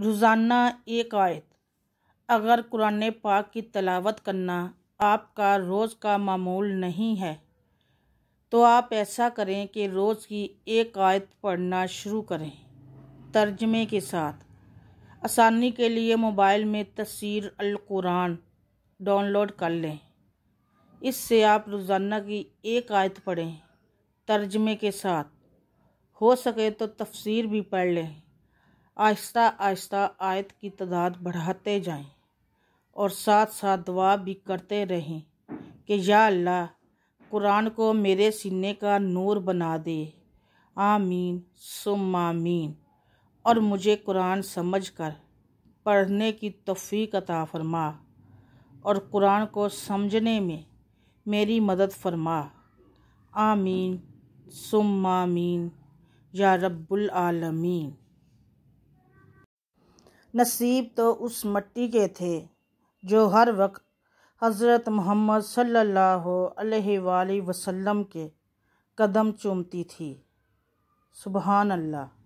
रोज़ाना एक आयत अगर कुरान पाक की तलावत करना आपका रोज़ का मामूल नहीं है तो आप ऐसा करें कि रोज़ की एक आयत पढ़ना शुरू करें तर्जमे के साथ आसानी के लिए मोबाइल में तस्वीर अलकुरान डाउनलोड कर लें इससे आप रोज़ाना की एक आयत पढ़ें तर्जमे के साथ हो सके तो तफसीर भी पढ़ लें आहिस्ता आहिस्ता आयत की तादाद बढ़ाते जाएं और साथ साथ दुआ भी करते रहें कि या अल्लाह कुरान को मेरे सीने का नूर बना दे आमीन सुम आमीन और मुझे कुरान समझ कर पढ़ने की तफ़ी अता फरमा और कुरान को समझने में मेरी मदद फरमा आमीन सुम आमीन या रब्बुल आलमीन नसीब तो उस मट्टी के थे जो हर वक्त हज़रत मोहम्मद सल्लल्लाहु अलैहि वसल्लम के कदम चूमती थी सुबहान अल्लाह